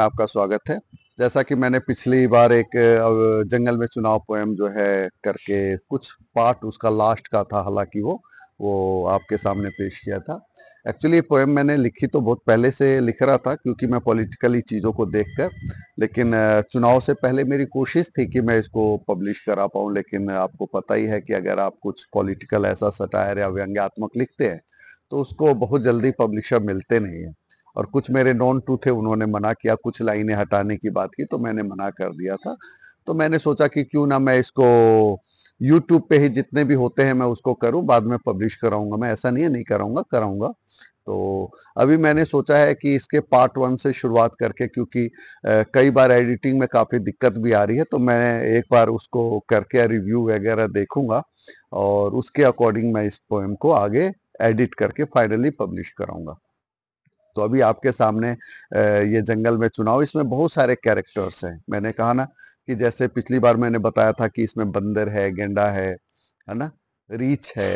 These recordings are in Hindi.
आपका स्वागत है जैसा कि मैंने पिछली बार एक जंगल में चुनाव पोएम जो है करके कुछ पार्ट उसका लास्ट का था हालांकि वो वो आपके सामने पेश किया था एक्चुअली ये पोएम मैंने लिखी तो बहुत पहले से लिख रहा था क्योंकि मैं पॉलिटिकली चीज़ों को देखकर लेकिन चुनाव से पहले मेरी कोशिश थी कि मैं इसको पब्लिश करा पाऊँ लेकिन आपको पता ही है कि अगर आप कुछ पॉलिटिकल ऐसा सटायर या व्यंग्यात्मक लिखते हैं तो उसको बहुत जल्दी पब्लिशर मिलते नहीं हैं और कुछ मेरे नॉन टू थे उन्होंने मना किया कुछ लाइनें हटाने की बात की तो मैंने मना कर दिया था तो मैंने सोचा कि क्यों ना मैं इसको यूट्यूब पे ही जितने भी होते हैं मैं उसको करूं बाद में पब्लिश कराऊंगा मैं ऐसा नहीं है नहीं कराऊंगा कराऊंगा तो अभी मैंने सोचा है कि इसके पार्ट वन से शुरुआत करके क्योंकि कई बार एडिटिंग में काफ़ी दिक्कत भी आ रही है तो मैं एक बार उसको करके रिव्यू वगैरह देखूंगा और उसके अकॉर्डिंग मैं इस पोएम को आगे एडिट करके फाइनली पब्लिश कराऊंगा तो अभी आपके सामने ये जंगल में चुनाव इसमें बहुत सारे कैरेक्टर्स हैं मैंने कहा ना कि जैसे पिछली बार मैंने बताया था कि इसमें बंदर है गेंडा है है ना रीछ है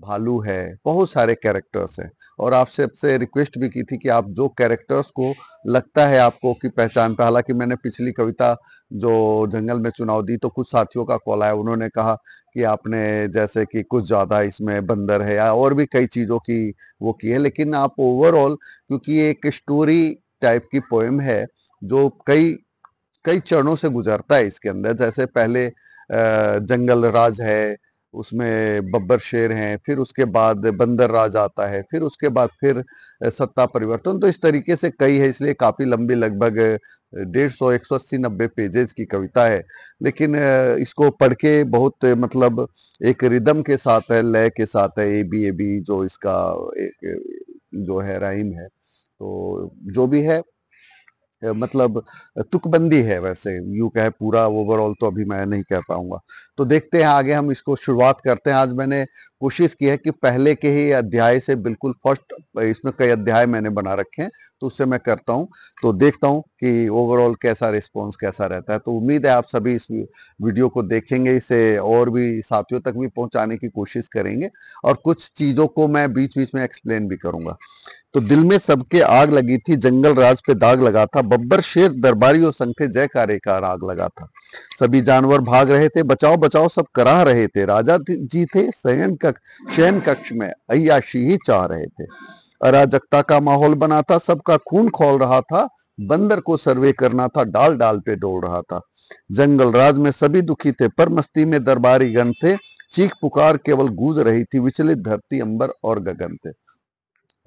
भालू है बहुत सारे कैरेक्टर्स हैं और आपसे आपसे रिक्वेस्ट भी की थी कि आप जो कैरेक्टर्स को लगता है आपको कि पहचान पे हालांकि मैंने पिछली कविता जो जंगल में चुनाव दी तो कुछ साथियों का कॉल आया उन्होंने कहा कि आपने जैसे कि कुछ ज़्यादा इसमें बंदर है या और भी कई चीज़ों की वो की है लेकिन आप ओवरऑल क्योंकि एक स्टोरी टाइप की पोएम है जो कई कई चरणों से गुजरता है इसके अंदर जैसे पहले जंगल राज है उसमें बब्बर शेर हैं फिर उसके बाद बंदर राज आता है फिर उसके बाद फिर सत्ता परिवर्तन तो इस तरीके से कई है इसलिए काफ़ी लंबी लगभग डेढ़ सौ एक सौ अस्सी नब्बे पेजेज की कविता है लेकिन इसको पढ़ के बहुत मतलब एक रिदम के साथ है लय के साथ है ए बी ए बी जो इसका एक जो है राइम है तो जो भी है मतलब तुकबंदी है वैसे यू कहे पूरा ओवरऑल तो अभी मैं नहीं कह पाऊंगा तो देखते हैं आगे हम इसको शुरुआत करते हैं आज मैंने कोशिश की है कि पहले के ही अध्याय से बिल्कुल फर्स्ट इसमें कई अध्याय मैंने बना रखे हैं तो उससे मैं करता हूं तो देखता हूं कि ओवरऑल कैसा रिस्पांस कैसा रहता है तो उम्मीद है आप सभी इस वीडियो को देखेंगे इसे और भी साथियों तक भी पहुंचाने की कोशिश करेंगे और कुछ चीज़ों को मैं बीच बीच में एक्सप्लेन भी करूंगा तो दिल में सबके आग लगी थी जंगल राज पे दाग लगा था बब्बर शेर दरबारी और संखे कार्य का राग लगा था सभी जानवर भाग रहे थे बचाओ बचाओ सब करा रहे थे राजा जी थे सयन कर लेखक शयन कक्ष में अयाशी ही चाह रहे थे अराजकता का माहौल बना था सबका खून खोल रहा था बंदर को सर्वे करना था डाल डाल पे डोल रहा था जंगल राज में सभी दुखी थे पर मस्ती में दरबारी गण थे चीख पुकार केवल गूंज रही थी विचलित धरती अंबर और गगन थे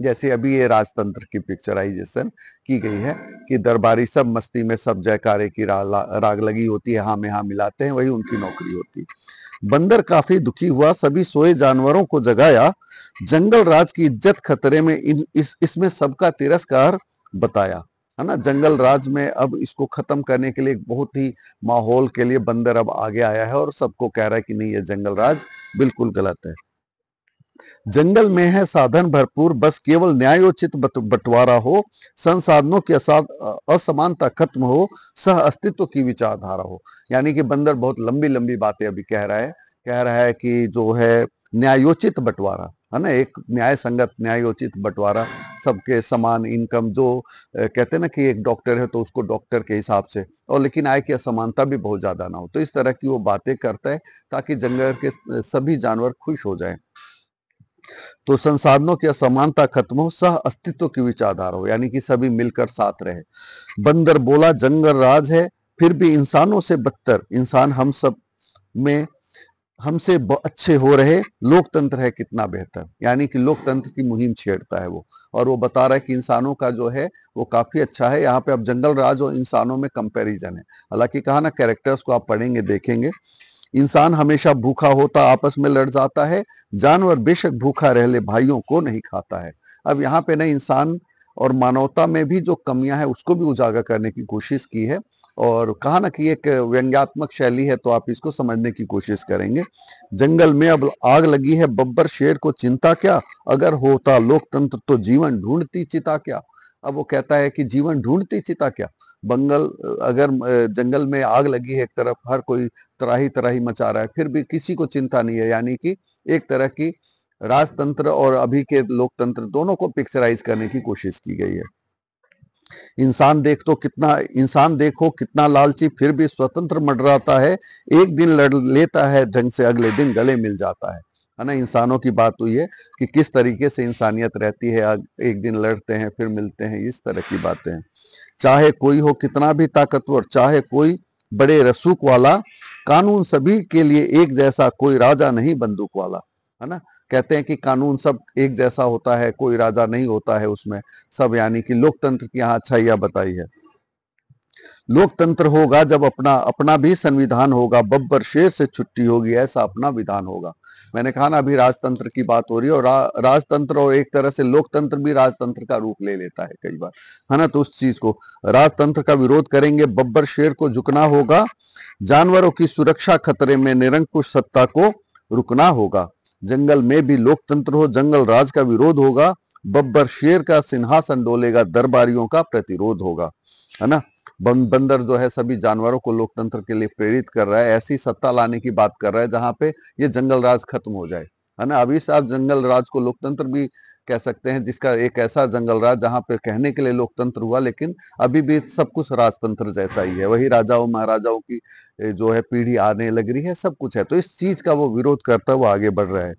जैसे अभी ये राजतंत्र की पिक्चराइजेशन की गई है कि दरबारी सब मस्ती में सब जयकारे की राग लगी होती है हाँ में हाँ मिलाते हैं वही उनकी नौकरी होती है बंदर काफी दुखी हुआ सभी सोए जानवरों को जगाया जंगल राज की इज्जत खतरे में इन इस इसमें सबका तिरस्कार बताया है ना जंगल राज में अब इसको खत्म करने के लिए बहुत ही माहौल के लिए बंदर अब आगे आया है और सबको कह रहा है कि नहीं ये जंगल राज बिल्कुल गलत है जंगल में है साधन भरपूर बस केवल न्यायोचित बंटवारा हो संसाधनों के साथ असमानता खत्म हो सह अस्तित्व की विचारधारा हो यानी कि बंदर बहुत लंबी लंबी बातें अभी कह रहा है कह रहा है कि जो है न्यायोचित बंटवारा है ना एक न्याय संगत न्यायोचित बंटवारा सबके समान इनकम जो कहते हैं ना कि एक डॉक्टर है तो उसको डॉक्टर के हिसाब से और लेकिन आय की असमानता भी बहुत ज़्यादा ना हो तो इस तरह की वो बातें करता है ताकि जंगल के सभी जानवर खुश हो जाएं तो संसाधनों की असमानता खत्म हो सह अस्तित्व की विचारधारा हो यानी कि सभी मिलकर साथ रहे हम्म। बंदर बोला जंगल राज है फिर भी इंसानों से बदतर इंसान हम सब में हमसे अच्छे हो रहे लोकतंत्र है कितना बेहतर यानी कि लोकतंत्र की मुहिम छेड़ता है वो और वो बता रहा है कि इंसानों का जो है वो काफी अच्छा है यहाँ पे अब जंगल राज और इंसानों में कंपैरिजन है हालांकि कहा ना कैरेक्टर्स को आप पढ़ेंगे देखेंगे इंसान हमेशा भूखा होता आपस में लड़ जाता है जानवर बेशक भूखा रह ले भाइयों को नहीं खाता है अब यहाँ पे ना इंसान और मानवता में भी जो कमियां हैं उसको भी उजागर करने की कोशिश की है और कहा ना कि एक व्यंग्यात्मक शैली है तो आप इसको समझने की कोशिश करेंगे जंगल में अब आग लगी है बब्बर शेर को चिंता क्या अगर होता लोकतंत्र तो जीवन ढूंढती चिता क्या अब वो कहता है कि जीवन ढूंढती चिता क्या बंगल अगर जंगल में आग लगी है एक तरफ हर कोई तराही तराही मचा रहा है फिर भी किसी को चिंता नहीं है यानी कि एक तरह की राजतंत्र और अभी के लोकतंत्र दोनों को पिक्चराइज करने की कोशिश की गई है इंसान देख तो कितना इंसान देखो कितना लालची फिर भी स्वतंत्र मडराता है एक दिन लड़ लेता है ढंग से अगले दिन गले मिल जाता है है ना इंसानों की बात हुई तो है कि किस तरीके से इंसानियत रहती है एक दिन लड़ते हैं फिर मिलते हैं इस तरह की बातें हैं चाहे कोई हो कितना भी ताकतवर चाहे कोई बड़े रसूख वाला कानून सभी के लिए एक जैसा कोई राजा नहीं बंदूक वाला है ना कहते हैं कि कानून सब एक जैसा होता है कोई राजा नहीं होता है उसमें सब यानी कि लोकतंत्र की यहाँ अच्छाइया बताई है लोकतंत्र होगा जब अपना अपना भी संविधान होगा बब्बर शेर से छुट्टी होगी ऐसा अपना विधान होगा मैंने कहा ना अभी राजतंत्र की बात हो रही है और रा, राजतंत्र और एक तरह से लोकतंत्र भी राजतंत्र का रूप ले लेता है कई बार है ना तो उस चीज को राजतंत्र का विरोध करेंगे बब्बर शेर को झुकना होगा जानवरों की सुरक्षा खतरे में निरंकुश सत्ता को रुकना होगा जंगल में भी लोकतंत्र हो जंगल राज का विरोध होगा बब्बर शेर का सिंहासन डोलेगा दरबारियों का प्रतिरोध होगा है ना बंदर जो है सभी जानवरों को लोकतंत्र के लिए प्रेरित कर रहा है ऐसी सत्ता लाने की बात कर रहा है जहां पे ये जंगल राज खत्म हो जाए है ना अभी साहब जंगल राज को लोकतंत्र भी कह सकते हैं जिसका एक ऐसा जंगल राज जहां पे कहने के लिए लोकतंत्र हुआ लेकिन अभी भी सब कुछ राजतंत्र जैसा ही है वही राजाओं महाराजाओं की जो है पीढ़ी आने लग रही है सब कुछ है तो इस चीज का वो विरोध करता है वो आगे बढ़ रहा है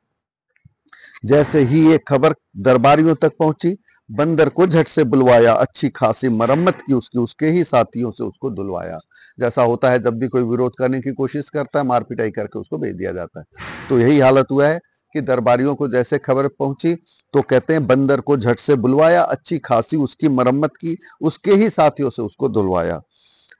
जैसे ही ये खबर दरबारियों तक पहुंची बंदर को झट से बुलवाया अच्छी खासी मरम्मत की उसकी उसके ही साथियों से उसको धुलवाया जैसा होता है जब भी कोई विरोध करने की कोशिश करता है मारपिटाई करके उसको भेज दिया जाता है तो यही हालत हुआ है कि दरबारियों को जैसे खबर पहुंची तो कहते हैं बंदर को झट से बुलवाया अच्छी खासी उसकी मरम्मत की उसके ही साथियों से उसको धुलवाया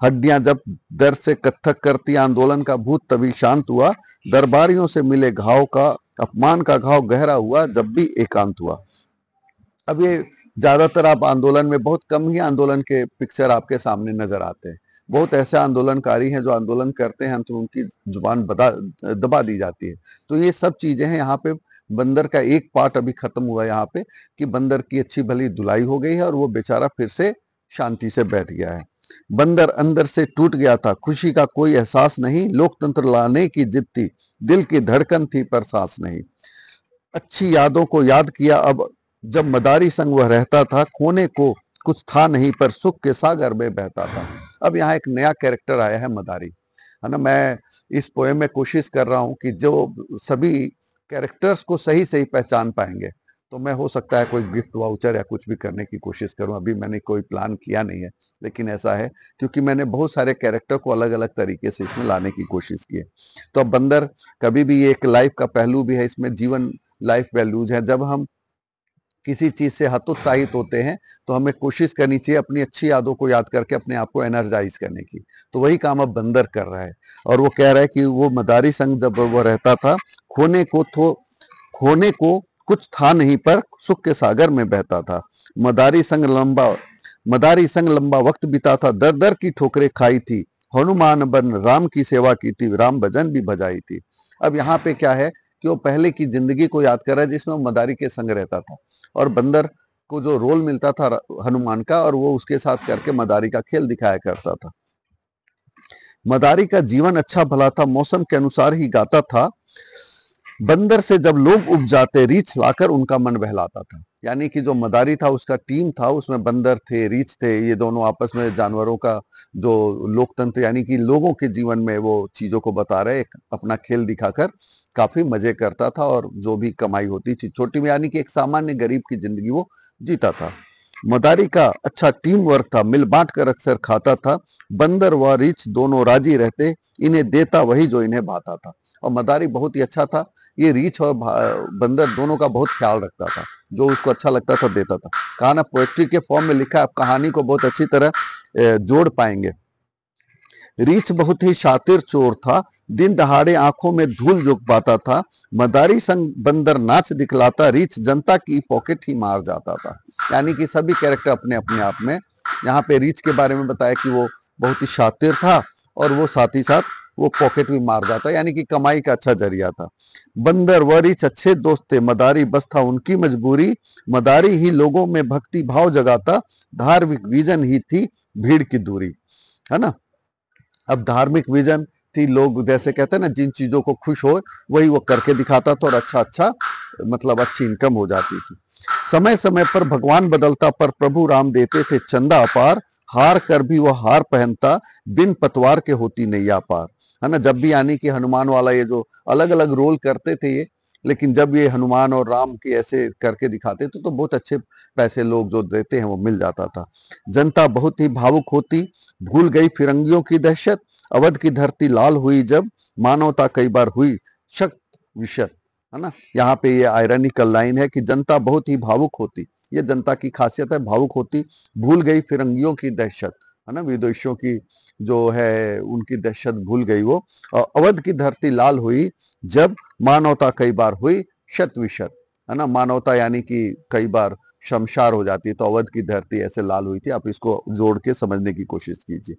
हड्डियां जब दर से कत्थक करती आंदोलन का भूत तभी शांत हुआ दरबारियों से मिले घाव का अपमान का घाव गहरा हुआ जब भी एकांत हुआ अब ये ज्यादातर आप आंदोलन में बहुत कम ही आंदोलन के पिक्चर आपके सामने नजर आते हैं बहुत ऐसे आंदोलनकारी हैं जो आंदोलन करते हैं तो उनकी जुबान बदा दबा दी जाती है तो ये सब चीजें हैं यहाँ पे बंदर का एक पार्ट अभी खत्म हुआ यहाँ पे कि बंदर की अच्छी भली धुलाई हो गई है और वो बेचारा फिर से शांति से बैठ गया है बंदर अंदर से टूट गया था खुशी का कोई एहसास नहीं लोकतंत्र लाने की जिद थी दिल की धड़कन थी पर सांस नहीं अच्छी यादों को याद किया अब जब मदारी संग वह रहता था कोने को कुछ था नहीं पर सुख के सागर में बहता था अब यहाँ एक नया कैरेक्टर आया है मदारी है ना मैं इस पोएम में कोशिश कर रहा हूँ कि जो सभी कैरेक्टर्स को सही सही पहचान पाएंगे तो मैं हो सकता है कोई गिफ्ट वाउचर या कुछ भी करने की कोशिश करूं अभी मैंने कोई प्लान किया नहीं है लेकिन ऐसा है क्योंकि मैंने बहुत सारे कैरेक्टर को अलग अलग तरीके से इसमें लाने की कोशिश की है तो अब बंदर कभी भी एक लाइफ का पहलू भी है इसमें जीवन लाइफ वैल्यूज है जब हम किसी चीज़ से हतोत्साहित होते हैं तो हमें कोशिश करनी चाहिए अपनी अच्छी यादों को याद करके अपने आप को एनर्जाइज करने की तो वही काम अब बंदर कर रहा है और वो कह रहा है कि वो मदारी संघ जब वो रहता था खोने को तो खोने को कुछ था नहीं पर सुख के सागर में बहता था मदारी संग लंबा मदारी संग लंबा वक्त बिता था दर दर की ठोकरें खाई थी हनुमान बन राम की सेवा की थी राम भजन भी भजाई थी अब यहाँ पे क्या है कि वो पहले की जिंदगी को याद कर रहा है जिसमें मदारी के संग रहता था और बंदर को जो रोल मिलता था हनुमान का और वो उसके साथ करके मदारी का खेल दिखाया करता था मदारी का जीवन अच्छा भला था मौसम के अनुसार ही गाता था बंदर से जब लोग उग जाते रीछ लाकर उनका मन बहलाता था यानी कि जो मदारी था उसका टीम था उसमें बंदर थे रीछ थे ये दोनों आपस में जानवरों का जो लोकतंत्र यानी कि लोगों के जीवन में वो चीज़ों को बता रहे अपना खेल दिखाकर काफ़ी मज़े करता था और जो भी कमाई होती थी छोटी में यानी कि एक सामान्य गरीब की ज़िंदगी वो जीता था मदारी का अच्छा टीम वर्क था मिल बांट कर अक्सर खाता था बंदर व रीछ दोनों राजी रहते इन्हें देता वही जो इन्हें भाता था और मदारी बहुत ही अच्छा था ये रीच और बंदर दोनों का बहुत ख्याल रखता था जो उसको अच्छा लगता था देता था कहा ना पोएट्री के फॉर्म में लिखा आप कहानी को बहुत अच्छी तरह जोड़ पाएंगे रीछ बहुत ही शातिर चोर था दिन दहाड़े आंखों में धूल झुक पाता था मदारी संग बंदर नाच दिखलाता रीछ जनता की पॉकेट ही मार जाता था यानी कि सभी कैरेक्टर अपने अपने आप में यहाँ पे रीछ के बारे में बताया कि वो बहुत ही शातिर था और वो साथ ही साथ वो पॉकेट भी मार जाता यानी कि कमाई का अच्छा जरिया था बंदर वरिच अच्छे दोस्त थे मदारी बस था उनकी मजबूरी मदारी ही लोगों में भक्ति भाव जगाता धार्मिक विजन ही थी भीड़ की दूरी है ना अब धार्मिक विजन थी लोग जैसे कहते हैं ना जिन चीज़ों को खुश हो वही वो करके दिखाता था और अच्छा अच्छा मतलब अच्छी इनकम हो जाती थी समय समय पर भगवान बदलता पर प्रभु राम देते थे चंदा अपार हार कर भी वह हार पहनता बिन पतवार के होती नहीं या पार है ना जब भी यानी कि हनुमान वाला ये जो अलग अलग रोल करते थे ये लेकिन जब ये हनुमान और राम के ऐसे करके दिखाते थे तो बहुत अच्छे पैसे लोग जो देते हैं वो मिल जाता था जनता बहुत ही भावुक होती भूल गई फिरंगियों की दहशत अवध की धरती लाल हुई जब मानवता कई बार हुई शक्त विशत है ना यहाँ पे ये आयरनिकल लाइन है कि जनता बहुत ही भावुक होती ये जनता की खासियत है भावुक होती भूल गई फिरंगियों की दहशत है ना विदेशियों की जो है उनकी दहशत भूल गई वो अवध की धरती लाल हुई जब मानवता कई बार हुई शत विशत है ना मानवता यानी कि कई बार शमशार हो जाती है तो अवध की धरती ऐसे लाल हुई थी आप इसको जोड़ के समझने की कोशिश कीजिए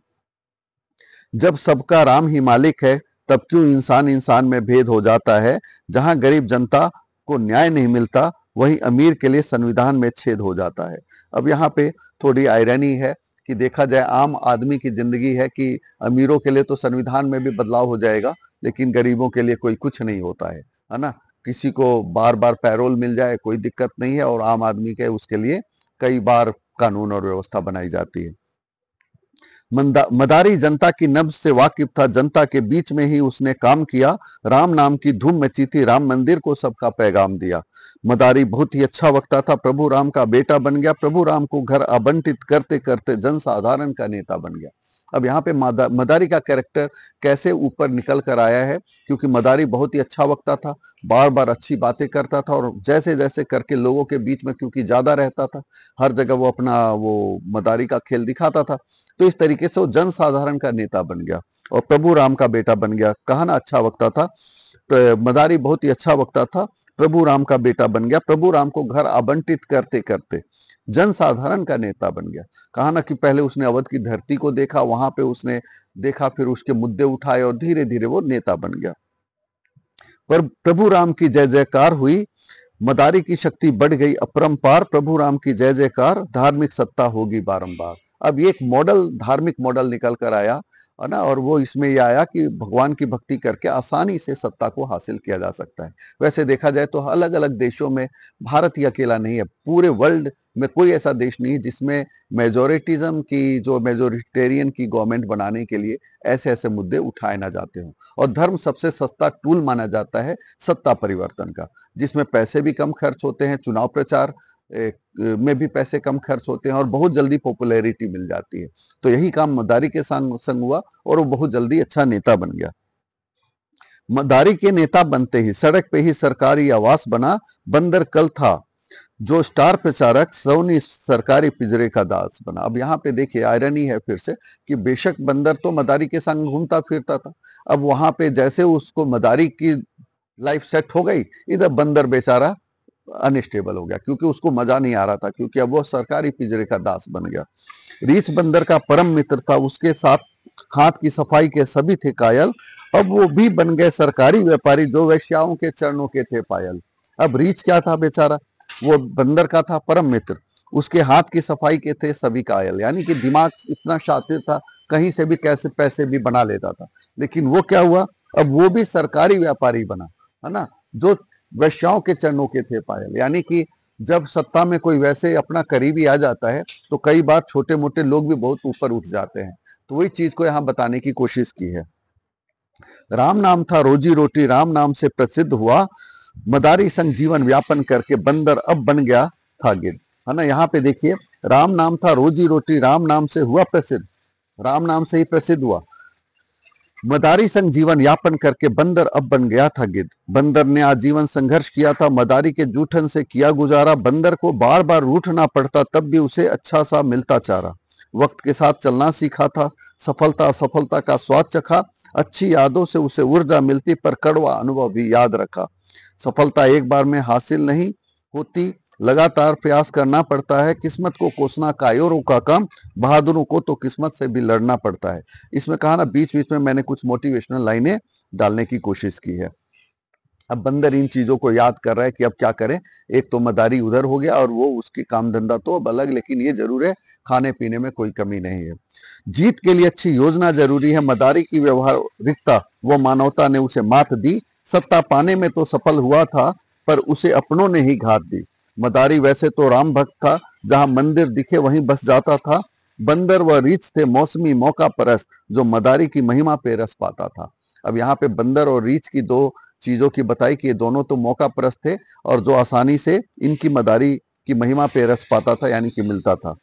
जब सबका राम ही मालिक है तब क्यों इंसान इंसान में भेद हो जाता है जहां गरीब जनता को न्याय नहीं मिलता वही अमीर के लिए संविधान में छेद हो जाता है अब यहाँ पे थोड़ी आयरनी है कि देखा जाए आम आदमी की जिंदगी है कि अमीरों के लिए तो संविधान में भी बदलाव हो जाएगा लेकिन गरीबों के लिए कोई कुछ नहीं होता है है ना किसी को बार बार पैरोल मिल जाए कोई दिक्कत नहीं है और आम आदमी के उसके लिए कई बार कानून और व्यवस्था बनाई जाती है मदारी जनता की नब्ज से वाकिफ था जनता के बीच में ही उसने काम किया राम नाम की धूम मची थी राम मंदिर को सबका पैगाम दिया मदारी बहुत ही अच्छा वक्ता था प्रभु राम का बेटा बन गया प्रभु राम को घर आवंटित करते करते जनसाधारण का नेता बन गया अब यहाँ पे मदारी का कैरेक्टर कैसे ऊपर निकल कर आया है क्योंकि मदारी बहुत ही अच्छा वक्ता था बार बार अच्छी बातें करता था और जैसे जैसे करके लोगों के बीच में क्योंकि ज़्यादा रहता था हर जगह वो अपना वो मदारी का खेल दिखाता था तो इस तरीके से वो जनसाधारण का नेता बन गया और प्रभु राम का बेटा बन गया कहा ना अच्छा वक्ता था मदारी बहुत ही अच्छा वक्ता था प्रभु राम का बेटा बन गया प्रभु राम को घर आवंटित करते करते जनसाधारण का नेता बन गया कहा ना कि पहले उसने अवध की धरती को देखा वहां पे उसने देखा फिर उसके मुद्दे उठाए और धीरे धीरे वो नेता बन गया पर प्रभु राम की जय जयकार हुई मदारी की शक्ति बढ़ गई अपरंपार प्रभु राम की जय जयकार धार्मिक सत्ता होगी बारंबार अब ये एक मॉडल धार्मिक मॉडल निकल कर आया है ना और वो इसमें ये आया कि भगवान की भक्ति करके आसानी से सत्ता को हासिल किया जा सकता है वैसे देखा जाए तो अलग अलग देशों में भारत ही अकेला नहीं है पूरे वर्ल्ड में कोई ऐसा देश नहीं है जिसमें मेजोरिटिज्म की जो मेजोरिटेरियन की गवर्नमेंट बनाने के लिए ऐसे ऐसे मुद्दे उठाए ना जाते हों और धर्म सबसे सस्ता टूल माना जाता है सत्ता परिवर्तन का जिसमें पैसे भी कम खर्च होते हैं चुनाव प्रचार में भी पैसे कम खर्च होते हैं और बहुत जल्दी पॉपुलैरिटी मिल जाती है तो यही काम मदारी के संग संग हुआ और वो बहुत जल्दी अच्छा नेता बन गया मदारी के नेता बनते ही सड़क पे ही सरकारी आवास बना बंदर कल था जो स्टार प्रचारक सोनी सरकारी पिजरे का दास बना अब यहाँ पे देखिए आयरनी है फिर से कि बेशक बंदर तो मदारी के संग घूमता फिरता था अब वहां पे जैसे उसको मदारी की लाइफ सेट हो गई इधर बंदर बेचारा अनस्टेबल हो गया क्योंकि उसको मजा नहीं आ रहा था क्योंकि अब वो सरकारी पिजरे का दास बन गया रीच बंदर का परम मित्र था उसके साथ हाथ की सफाई के सभी थे कायल अब वो भी बन गए सरकारी व्यापारी जो वैश्याओं के चरणों के थे पायल अब रीच क्या था बेचारा वो बंदर का था परम मित्र उसके हाथ की सफाई के थे सभी कायल यानी कि दिमाग इतना शातिर था कहीं से भी कैसे पैसे भी बना लेता था लेकिन वो क्या हुआ अब वो भी सरकारी व्यापारी बना है ना जो वैश्याओं के चरणों के थे पायल यानी कि जब सत्ता में कोई वैसे अपना करीबी आ जाता है तो कई बार छोटे मोटे लोग भी बहुत ऊपर उठ जाते हैं तो वही चीज को यहाँ बताने की कोशिश की है राम नाम था रोजी रोटी राम नाम से प्रसिद्ध हुआ मदारी संग जीवन व्यापन करके बंदर अब बन गया था गिद है ना यहाँ पे देखिए राम नाम था रोजी रोटी राम नाम से हुआ प्रसिद्ध राम नाम से ही प्रसिद्ध हुआ मदारी संग जीवन यापन करके बंदर अब बन गया था गिद्ध बंदर ने आजीवन संघर्ष किया था मदारी के जूठन से किया गुजारा बंदर को बार बार रूठना पड़ता तब भी उसे अच्छा सा मिलता चारा वक्त के साथ चलना सीखा था सफलता असफलता का स्वाद चखा अच्छी यादों से उसे ऊर्जा मिलती पर कड़वा अनुभव भी याद रखा सफलता एक बार में हासिल नहीं होती लगातार प्रयास करना पड़ता है किस्मत को कोसना कायोरों का कम बहादुरों को तो किस्मत से भी लड़ना पड़ता है इसमें कहा ना बीच बीच में मैंने कुछ मोटिवेशनल लाइनें डालने की कोशिश की है अब बंदर इन चीज़ों को याद कर रहा है कि अब क्या करें एक तो मदारी उधर हो गया और वो उसकी काम धंधा तो अब अलग लेकिन ये जरूर है खाने पीने में कोई कमी नहीं है जीत के लिए अच्छी योजना जरूरी है मदारी की व्यवहारिकता वो मानवता ने उसे मात दी सत्ता पाने में तो सफल हुआ था पर उसे अपनों ने ही घात दी मदारी वैसे तो राम भक्त था जहां मंदिर दिखे वहीं बस जाता था बंदर व रीछ थे मौसमी मौका परस्त जो मदारी की महिमा पे रस पाता था अब यहाँ पे बंदर और रीछ की दो चीजों की बताई कि ये दोनों तो मौका परस्त थे और जो आसानी से इनकी मदारी की महिमा पे रस पाता था यानी कि मिलता था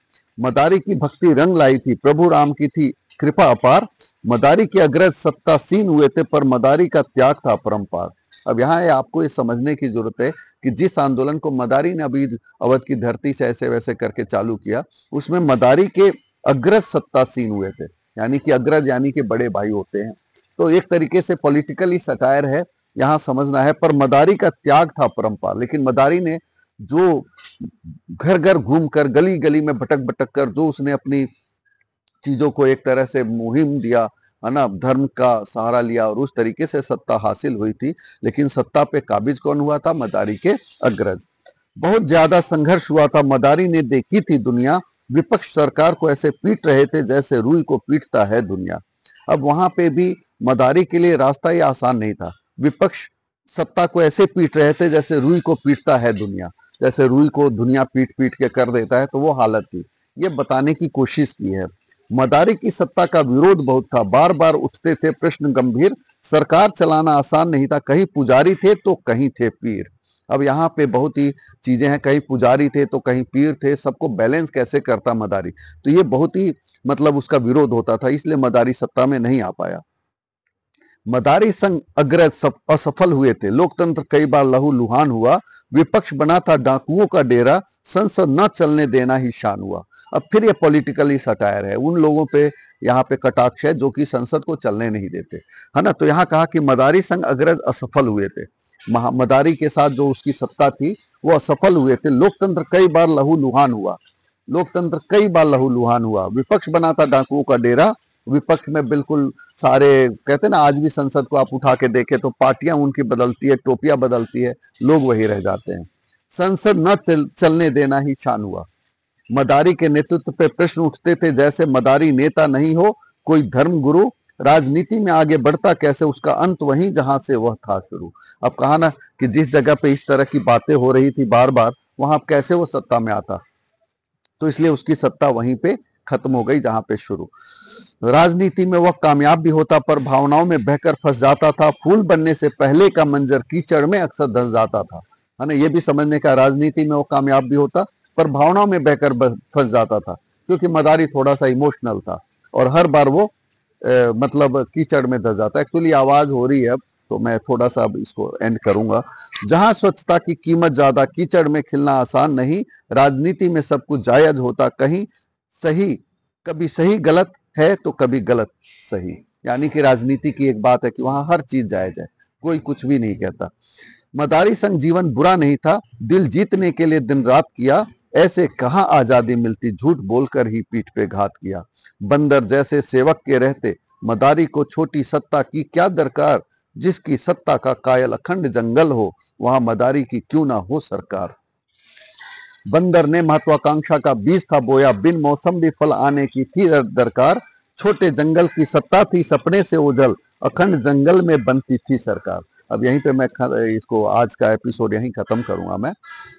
मदारी की भक्ति रंग लाई थी प्रभु राम की थी कृपा अपार मदारी के अग्रज सत्तासीन हुए थे पर मदारी का त्याग था परम्पार अब यहाँ आपको ये समझने की जरूरत है कि जिस आंदोलन को मदारी ने अभी अवध की धरती से ऐसे वैसे करके चालू किया उसमें मदारी के अग्रज सत्तासीन हुए थे यानी कि अग्रज यानी कि बड़े भाई होते हैं तो एक तरीके से पॉलिटिकली सटायर है यहाँ समझना है पर मदारी का त्याग था परंपरा लेकिन मदारी ने जो घर घर घूम कर गली गली में भटक भटक कर जो उसने अपनी चीजों को एक तरह से मुहिम दिया है ना धर्म का सहारा लिया और उस तरीके से सत्ता हासिल हुई थी लेकिन सत्ता पे काबिज कौन हुआ था मदारी के अग्रज बहुत ज्यादा संघर्ष हुआ था मदारी ने देखी थी दुनिया विपक्ष सरकार को ऐसे पीट रहे थे जैसे रूई को पीटता है दुनिया अब वहां पे भी मदारी के लिए रास्ता ही आसान नहीं था विपक्ष सत्ता को ऐसे पीट रहे थे जैसे रूई को पीटता है दुनिया जैसे रूई को दुनिया पीट पीट के कर देता है तो वो हालत थी ये बताने की कोशिश की है मदारी की सत्ता का विरोध बहुत था बार बार उठते थे प्रश्न गंभीर सरकार चलाना आसान नहीं था कहीं पुजारी थे तो कहीं थे पीर अब यहाँ पे बहुत ही चीज़ें हैं कहीं पुजारी थे तो कहीं पीर थे सबको बैलेंस कैसे करता मदारी तो ये बहुत ही मतलब उसका विरोध होता था इसलिए मदारी सत्ता में नहीं आ पाया मदारी संघ अग्रज असफल हुए थे लोकतंत्र कई बार लहू लुहान हुआ विपक्ष बना था डाकुओं का डेरा संसद न चलने देना ही शान हुआ अब फिर ये पॉलिटिकली सटायर है उन लोगों पे यहाँ पे कटाक्ष है जो कि संसद को चलने नहीं देते है ना तो यहाँ कहा कि मदारी संघ अग्रज असफल हुए थे मदारी के साथ जो उसकी सत्ता थी वो असफल हुए थे लोकतंत्र कई बार लहू लुहान हुआ लोकतंत्र कई बार लहू लुहान हुआ विपक्ष बना था डाकुओं का डेरा विपक्ष में बिल्कुल सारे कहते हैं ना आज भी संसद को आप उठा के देखे तो पार्टियां उनकी बदलती है टोपियां बदलती है लोग वही रह जाते हैं संसद न चल, चलने देना ही शान हुआ मदारी के नेतृत्व पे प्रश्न उठते थे जैसे मदारी नेता नहीं हो कोई धर्म गुरु राजनीति में आगे बढ़ता कैसे उसका अंत वहीं जहां से वह था शुरू अब कहा ना कि जिस जगह पे इस तरह की बातें हो रही थी बार बार वहां कैसे वो सत्ता में आता तो इसलिए उसकी सत्ता वहीं पे खत्म हो गई जहां पे शुरू राजनीति में वह कामयाब भी होता पर भावनाओं में बहकर फंस जाता था फूल बनने से पहले का मंजर कीचड़ में अक्सर धंस जाता था है ना ये भी समझने का राजनीति में वो कामयाब भी होता पर भावनाओं में बहकर फंस जाता था क्योंकि मदारी थोड़ा सा इमोशनल था और हर बार वो ए, मतलब कीचड़ में धस जाता एक्चुअली आवाज हो रही है अब तो मैं थोड़ा सा अब इसको एंड करूंगा जहां स्वच्छता की कीमत ज्यादा कीचड़ में खिलना आसान नहीं राजनीति में सब कुछ जायज होता कहीं सही कभी सही गलत है तो कभी गलत सही यानी कि राजनीति की एक बात है कि वहां हर चीज जायज है कोई कुछ भी नहीं कहता मदारी संघ जीवन बुरा नहीं था दिल जीतने के लिए दिन रात किया ऐसे कहा आजादी मिलती झूठ बोलकर ही पीठ पे घात किया बंदर जैसे सेवक के रहते मदारी को छोटी सत्ता की क्या दरकार जिसकी सत्ता का कायल अखंड जंगल हो वहां मदारी की क्यों ना हो सरकार बंदर ने महत्वाकांक्षा का बीज था बोया बिन मौसम भी फल आने की थी दरकार छोटे जंगल की सत्ता थी सपने से ओझल अखंड जंगल में बनती थी सरकार अब यहीं पे मैं इसको आज का एपिसोड यहीं खत्म करूंगा मैं